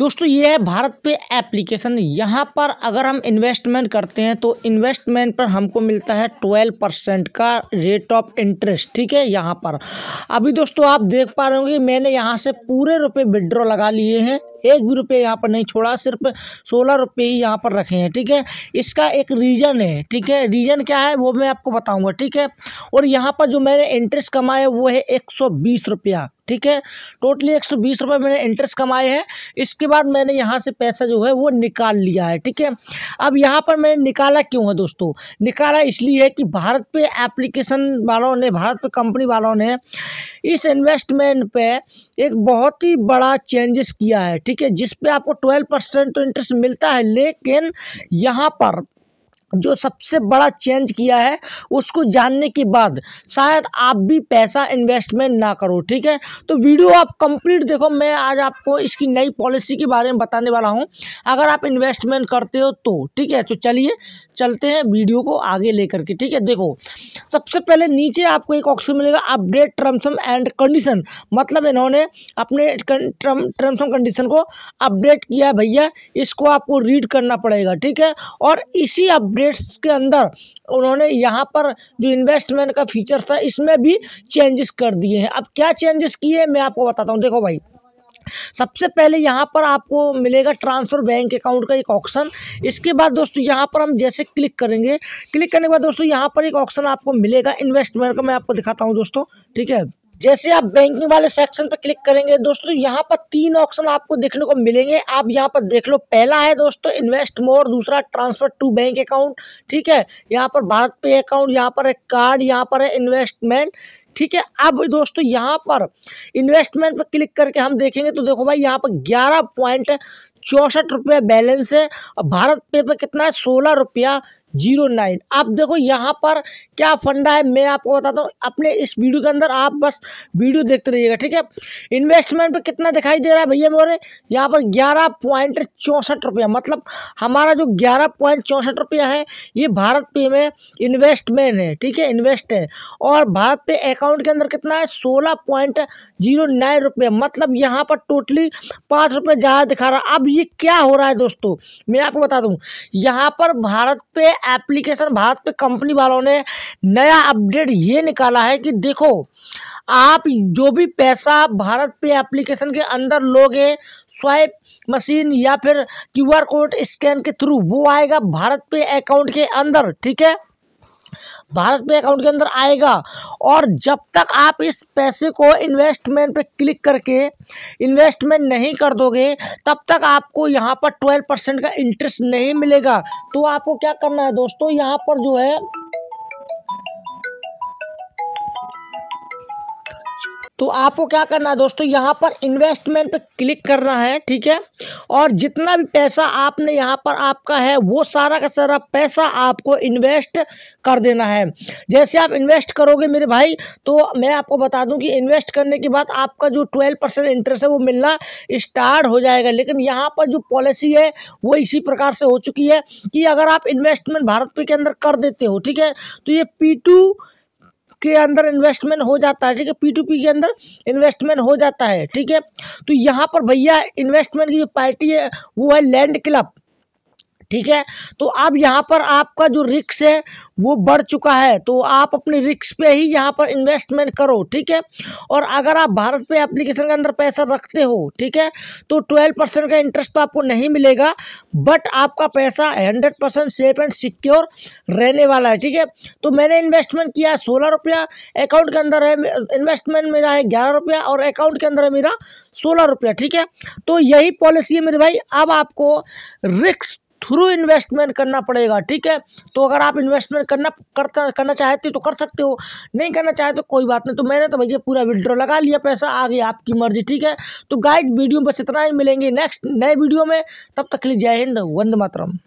दोस्तों ये है भारत पे एप्लीकेशन यहाँ पर अगर हम इन्वेस्टमेंट करते हैं तो इन्वेस्टमेंट पर हमको मिलता है ट्वेल्व परसेंट का रेट ऑफ इंटरेस्ट ठीक है यहाँ पर अभी दोस्तों आप देख पा रहे होंगे मैंने यहाँ से पूरे रुपए विड्रॉ लगा लिए हैं एक भी रुपये यहाँ पर नहीं छोड़ा सिर्फ सोलह रुपये ही यहाँ पर रखे हैं ठीक है इसका एक रीज़न है ठीक है रीज़न क्या है वो मैं आपको बताऊँगा ठीक है और यहाँ पर जो मैंने इंटरेस्ट कमाया वो है एक सौ बीस रुपया ठीक है टोटली एक सौ बीस रुपये मैंने इंटरेस्ट कमाए हैं इसके बाद मैंने यहाँ से पैसा जो है वो निकाल लिया है ठीक है अब यहाँ पर मैंने निकाला क्यों है दोस्तों निकाला इसलिए है कि भारत पे एप्लीकेशन वालों ने भारत पे कंपनी वालों ने इस इन्वेस्टमेंट पे एक बहुत ही बड़ा चेंजेस किया है ठीक है जिस आपको ट्वेल्व परसेंट तो इंटरेस्ट मिलता है लेकिन यहाँ पर जो सबसे बड़ा चेंज किया है उसको जानने के बाद शायद आप भी पैसा इन्वेस्टमेंट ना करो ठीक है तो वीडियो आप कंप्लीट देखो मैं आज आपको इसकी नई पॉलिसी के बारे में बताने वाला हूं अगर आप इन्वेस्टमेंट करते हो तो ठीक है तो चलिए चलते हैं वीडियो को आगे लेकर के ठीक है देखो सबसे पहले नीचे आपको एक ऑप्शन मिलेगा अपडेट टर्म्स एंड कंडीशन मतलब इन्होंने अपने टर्म्स एंड कंडीशन को अपडेट किया भैया इसको आपको रीड करना पड़ेगा ठीक है और इसी अपडेट अपडेट्स के अंदर उन्होंने यहाँ पर जो इन्वेस्टमेंट का फीचर था इसमें भी चेंजेस कर दिए हैं अब क्या चेंजेस किए मैं आपको बताता हूँ देखो भाई सबसे पहले यहाँ पर आपको मिलेगा ट्रांसफ़र बैंक अकाउंट का एक ऑप्शन इसके बाद दोस्तों यहाँ पर हम जैसे क्लिक करेंगे क्लिक करने के बाद दोस्तों यहाँ पर एक ऑप्शन आपको मिलेगा इन्वेस्टमेंट का मैं आपको दिखाता हूँ दोस्तों ठीक है जैसे आप बैंकिंग वाले सेक्शन पर क्लिक करेंगे दोस्तों यहाँ पर तीन ऑप्शन आपको देखने को मिलेंगे आप यहाँ पर देख लो पहला है दोस्तों इन्वेस्ट मोर दूसरा ट्रांसफर टू बैंक अकाउंट ठीक है यहाँ पर भारत पे अकाउंट यहाँ पर है कार्ड यहाँ पर है इन्वेस्टमेंट ठीक है अब दोस्तों यहाँ पर इन्वेस्टमेंट पर क्लिक करके हम देखेंगे तो देखो भाई यहाँ पर ग्यारह पॉइंट चौंसठ रुपये बैलेंस है और भारत पे पर कितना है सोलह रुपया जीरो नाइन आप देखो यहाँ पर क्या फंडा है मैं आपको बताता हूँ अपने इस वीडियो के अंदर आप बस वीडियो देखते रहिएगा ठीक है इन्वेस्टमेंट पे कितना दिखाई दे रहा है भैया मोरे यहाँ पर ग्यारह पॉइंट चौंसठ रुपया मतलब हमारा जो ग्यारह पॉइंट चौंसठ रुपया है ये भारत पे में इन्वेस्टमेंट है ठीक है इन्वेस्ट है और भारत पे अकाउंट के अंदर कितना है सोलह पॉइंट जीरो नाइन मतलब यहाँ पर टोटली पाँच ज़्यादा दिखा रहा अब ये क्या हो रहा है दोस्तों मैं आपको बता दूं यहाँ पर भारत पे एप्लीकेशन भारत पे कंपनी वालों ने नया अपडेट ये निकाला है कि देखो आप जो भी पैसा भारत पे एप्लीकेशन के अंदर लोगे स्वाइप मशीन या फिर क्यूआर कोड स्कैन के थ्रू वो आएगा भारत पे अकाउंट के अंदर ठीक है भारत पे अकाउंट के अंदर आएगा और जब तक आप इस पैसे को इन्वेस्टमेंट पे क्लिक करके इन्वेस्टमेंट नहीं कर दोगे तब तक आपको यहाँ पर ट्वेल्व परसेंट का इंटरेस्ट नहीं मिलेगा तो आपको क्या करना है दोस्तों यहाँ पर जो है तो आपको क्या करना है दोस्तों यहाँ पर इन्वेस्टमेंट पे क्लिक करना है ठीक है और जितना भी पैसा आपने यहाँ पर आपका है वो सारा का सारा पैसा आपको इन्वेस्ट कर देना है जैसे आप इन्वेस्ट करोगे मेरे भाई तो मैं आपको बता दूं कि इन्वेस्ट करने के बाद आपका जो ट्वेल्व परसेंट इंटरेस्ट है वो मिलना स्टार्ट हो जाएगा लेकिन यहाँ पर जो पॉलिसी है वो इसी प्रकार से हो चुकी है कि अगर आप इन्वेस्टमेंट भारत पे के अंदर कर देते हो ठीक है तो ये पी टू के अंदर इन्वेस्टमेंट हो जाता है ठीक है पी के अंदर इन्वेस्टमेंट हो जाता है ठीक है तो यहाँ पर भैया इन्वेस्टमेंट की जो पार्टी है वो है लैंड क्लब ठीक है तो अब यहाँ पर आपका जो रिक्स है वो बढ़ चुका है तो आप अपने रिक्स पे ही यहाँ पर इन्वेस्टमेंट करो ठीक है और अगर आप भारत पे एप्लीकेशन के अंदर पैसा रखते हो ठीक है तो ट्वेल्व परसेंट का इंटरेस्ट तो आपको नहीं मिलेगा बट आपका पैसा hundred percent safe and secure रहने वाला है ठीक है तो मैंने इन्वेस्टमेंट किया सोलह रुपया अकाउंट के अंदर है इन्वेस्टमेंट मेरा है ग्यारह रुपया और अकाउंट के अंदर है मेरा सोलह रुपया ठीक है तो यही पॉलिसी है मेरे भाई अब आपको रिक्स थ्रू इन्वेस्टमेंट करना पड़ेगा ठीक है तो अगर आप इन्वेस्टमेंट करना करता करना चाहते तो कर सकते हो नहीं करना चाहते तो कोई बात नहीं तो मैंने तो भैया पूरा विड्रॉ लगा लिया पैसा आ गया आपकी मर्जी ठीक है तो गाइज वीडियो बस इतना ही मिलेंगे नेक्स्ट नए वीडियो में तब तक के लिए जय हिंद वंद मातरम